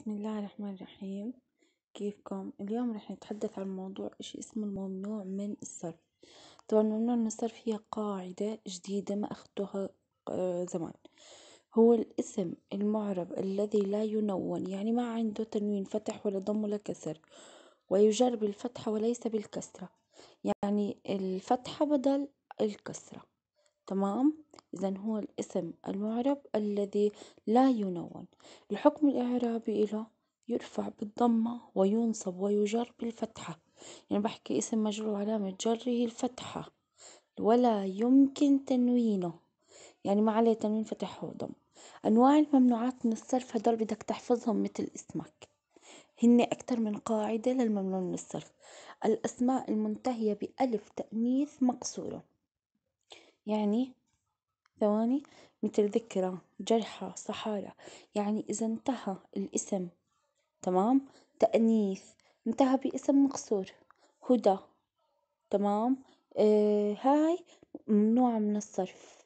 بسم الله الرحمن الرحيم كيفكم اليوم رح نتحدث عن موضوع إيش اسمه الممنوع من الصرف طبعا الممنوع من الصرف هي قاعدة جديدة ما أخدتها آه، زمان هو الاسم المعرب الذي لا ينون يعني ما عنده تنوين فتح ولا ضم ولا كسر ويجرب الفتحة وليس بالكسرة يعني الفتحة بدل الكسرة تمام؟ إذا هو الاسم المعرب الذي لا ينون الحكم الإعرابي إله يرفع بالضمة وينصب ويجر بالفتحة يعني بحكي اسم مجرور وعلامة جره الفتحة ولا يمكن تنوينه يعني ما عليه تنوين فتح وضم أنواع الممنوعات من الصرف هدول بدك تحفظهم مثل اسمك هن أكتر من قاعدة للممنوع من الصرف الأسماء المنتهية بألف تأنيث مقصورة يعني ثواني مثل ذكرى جرحى صحارى يعني إذا انتهى الاسم تمام تأنيث انتهى باسم مقصور هدى تمام آه، هاي ممنوعة من الصرف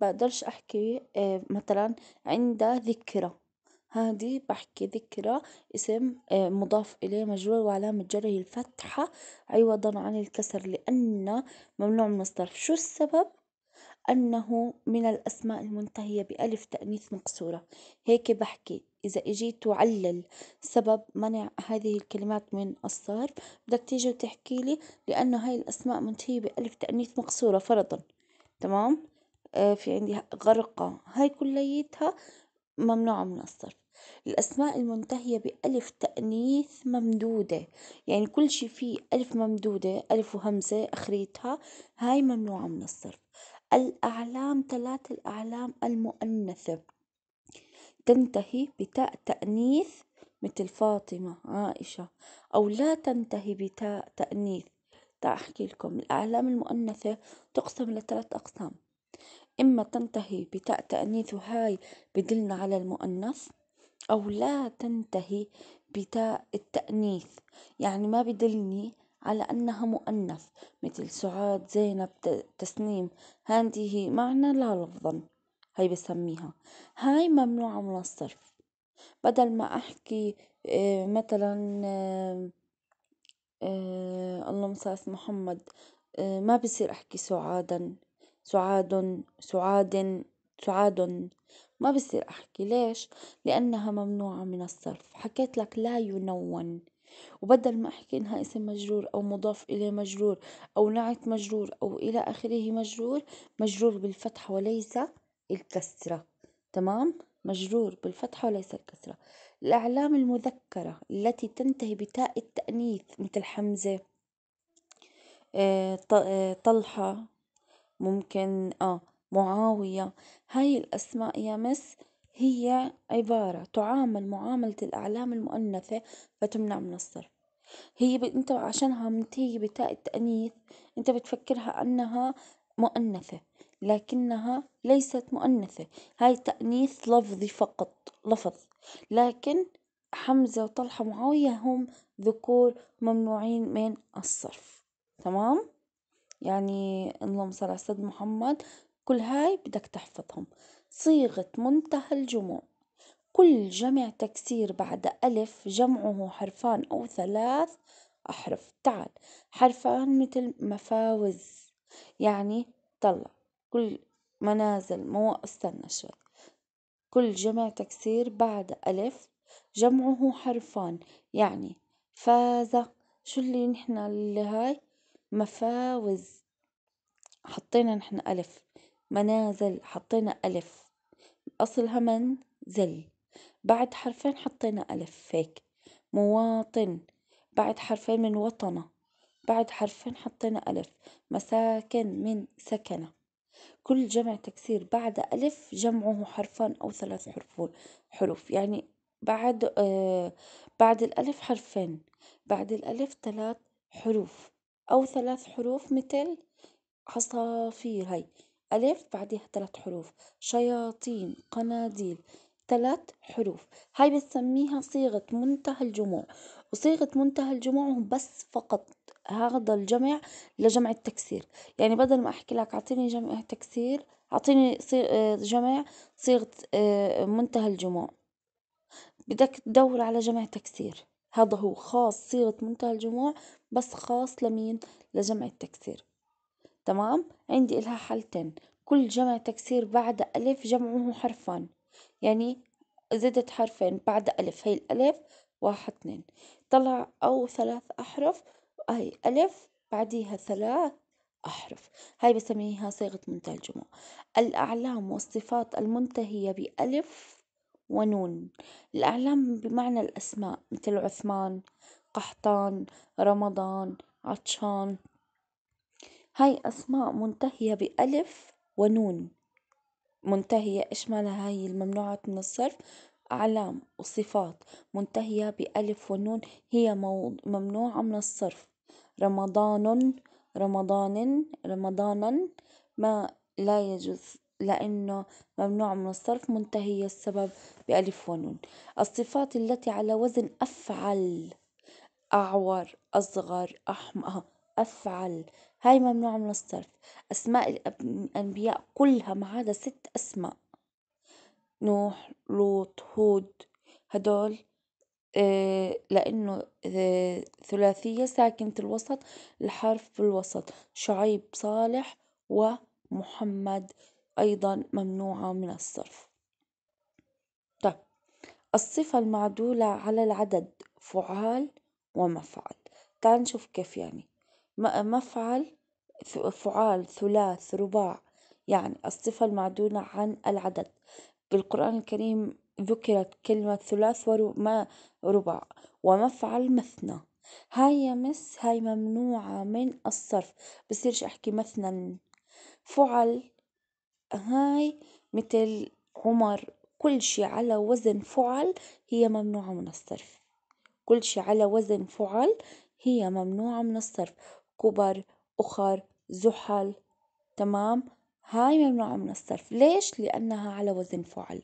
بقدرش أحكي آه، مثلا عند ذكرى هادي بحكي ذكرى اسم آه، مضاف إليه مجرور وعلامة جره الفتحة عوضا أيوة، عن الكسر لأنه ممنوع من الصرف شو السبب؟ أنه من الأسماء المنتهية بألف تأنيث مقصورة هيك بحكي إذا إجيت وعلل سبب منع هذه الكلمات من الصرف بدك تيجي وتحكي لي لأنه هاي الأسماء منتهية بألف تأنيث مقصورة فرضا تمام آه في عندي غرقة هاي كليتها ممنوعة من الصرف الأسماء المنتهية بألف تأنيث ممدودة يعني كل شي فيه ألف ممدودة ألف وهمزة آخريتها هاي ممنوعة من الصرف الأعلام ثلاث الأعلام المؤنثة تنتهي بتاء تأنيث مثل فاطمة عائشة أو لا تنتهي بتاء تأنيث أحكي لكم الأعلام المؤنثة تقسم لثلاث أقسام إما تنتهي بتاء تأنيث وهاي بدلنا على المؤنث أو لا تنتهي بتاء التأنيث يعني ما بدلني على أنها مؤنث مثل سعاد زينب تسنيم هي معنى لا لفظا هاي بسميها هاي ممنوعة من الصرف بدل ما أحكي آه، مثلا آه، آه، اللهم صل على محمد ما بصير أحكي سعادا سعاد سعاد سعاد ما بصير أحكي ليش؟ لأنها ممنوعة من الصرف حكيت لك لا ينون وبدل ما أحكي إنها اسم مجرور أو مضاف إليه مجرور أو نعت مجرور أو إلى آخره مجرور مجرور بالفتحة وليس الكسرة تمام؟ مجرور بالفتحة وليس الكسرة الأعلام المذكرة التي تنتهي بتاء التأنيث مثل حمزة آه، آه، طلحة ممكن آه معاوية هاي الأسماء يا مس هي عبارة تعامل معاملة الأعلام المؤنثة فتمنع من الصرف هي ب... انت عشانها منتهية بتاء التأنيث انت بتفكرها أنها مؤنثة لكنها ليست مؤنثة هاي تأنيث لفظي فقط لفظ لكن حمزة وطلحة ومعاوية هم ذكور ممنوعين من الصرف تمام؟ يعني اللهم صل على سيدنا محمد كل هاي بدك تحفظهم صيغة منتهى الجموع كل جمع تكسير بعد ألف جمعه حرفان أو ثلاث أحرف تعال حرفان مثل مفاوز يعني طلع كل منازل مو استنى شوي كل جمع تكسير بعد ألف جمعه حرفان يعني فاز شو اللي نحن اللي هاي مفاوز حطينا نحن ألف منازل حطينا ألف أصلها منزل بعد حرفين حطينا ألف هيك مواطن بعد حرفين من وطنة بعد حرفين حطينا ألف مساكن من سكنة كل جمع تكسير بعد ألف جمعه حرفان أو ثلاث حرفون حروف يعني بعد آه بعد الألف حرفين بعد الألف ثلاث حروف أو ثلاث حروف مثل عصافير هاي ألف بعديها ثلاث حروف شياطين قناديل ثلاث حروف هاي بنسميها صيغة منتهى الجموع وصيغة منتهى الجموع بس فقط هذا الجمع لجمع التكسير يعني بدل ما أحكي لك أعطيني جمع تكسير أعطيني صيغ آه، جمع صيغة آه، منتهى الجموع بدك تدور على جمع تكسير هذا هو خاص صيغة منتهى الجموع بس خاص لمين لجمع التكسير تمام؟ عندي إلها حالتين كل جمع تكسير بعد ألف جمعه حرفان يعني زدت حرفين بعد ألف هي الألف واحد اثنين طلع أو ثلاث أحرف هي ألف بعديها ثلاث أحرف هاي بسميها صيغة منتهى الجمع الأعلام والصفات المنتهية بألف ونون الأعلام بمعنى الأسماء مثل عثمان قحطان رمضان عطشان هاي أسماء منتهية بألف ونون منتهية إيش معنى هاي الممنوعات من الصرف أعلام وصفات منتهية بألف ونون هي ممنوعة من الصرف رمضان رمضان رمضانا ما لا يجوز لأنه ممنوع من الصرف منتهية السبب بألف ونون الصفات التي على وزن أفعل أعور أصغر أحمر أفعل هاي ممنوعة من الصرف أسماء الأنبياء كلها ما عدا ست أسماء نوح لوط هود هدول آه، لأنه ثلاثية ساكنة الوسط الحرف بالوسط شعيب صالح ومحمد أيضا ممنوعة من الصرف طيب الصفة المعدولة على العدد فعال ومفعل تعال نشوف كيف يعني مفعل فعال ثلاث رباع يعني الصفة المعدونة عن العدد بالقرآن الكريم ذكرت كلمة ثلاث ورباع ومفعل مثنى هاي مس هاي ممنوعة من الصرف بصيرش أحكي مثنى فعل هاي مثل عمر كل شي على وزن فعل هي ممنوعة من الصرف كل شي على وزن فعل هي ممنوعة من الصرف كبر أخر زحل تمام هاي ممنوعة من الصرف ليش؟ لأنها على وزن فعل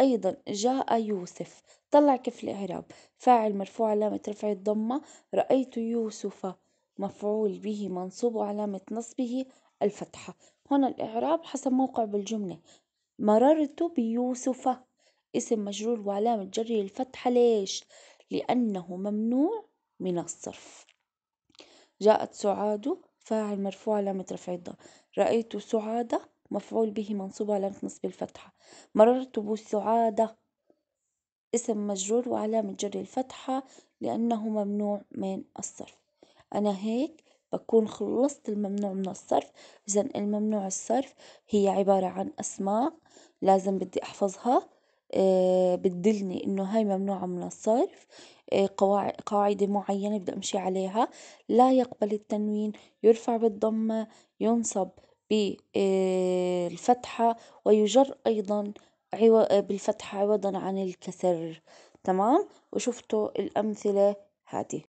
أيضا جاء يوسف طلع كيف الإعراب فاعل مرفوع علامة رفع الضمة رأيت يوسف مفعول به منصوب وعلامة نصبه الفتحة هنا الإعراب حسب موقع بالجملة مررت بيوسف اسم مجرور وعلامة جره الفتحة ليش؟ لأنه ممنوع من الصرف جاءت سعاد فاعل مرفوع علامة رفعه الضم رأيت سعادة مفعول به منصوب علامة نصب الفتحة مررت بسعادة اسم مجرور وعلامة جر الفتحة لأنه ممنوع من الصرف أنا هيك بكون خلصت الممنوع من الصرف إذا الممنوع الصرف هي عبارة عن أسماء لازم بدي أحفظها آه، بتدلني إنه هاي ممنوعة من الصرف آه، قواعد معينة بدي أمشي عليها لا يقبل التنوين يرفع بالضمة ينصب بالفتحة آه، ويجر أيضا بالفتحة عوضا عن الكسر تمام؟ وشفتوا الأمثلة هادي.